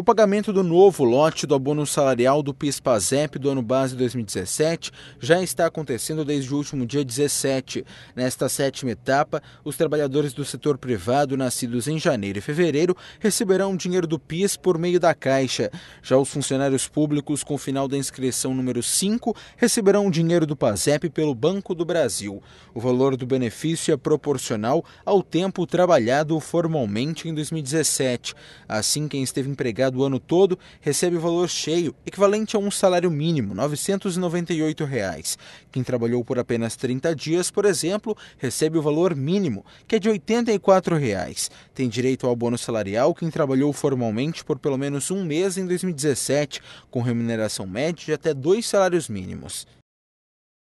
O pagamento do novo lote do abono salarial do PIS/PASEP do ano base 2017 já está acontecendo desde o último dia 17. Nesta sétima etapa, os trabalhadores do setor privado nascidos em janeiro e fevereiro receberão dinheiro do PIS por meio da Caixa. Já os funcionários públicos com final da inscrição número 5 receberão dinheiro do PASEP pelo Banco do Brasil. O valor do benefício é proporcional ao tempo trabalhado formalmente em 2017. Assim, quem esteve empregado do o ano todo recebe o valor cheio, equivalente a um salário mínimo, R$ 998. Reais. Quem trabalhou por apenas 30 dias, por exemplo, recebe o valor mínimo, que é de R$ 84. Reais. Tem direito ao bônus salarial quem trabalhou formalmente por pelo menos um mês em 2017, com remuneração média de até dois salários mínimos.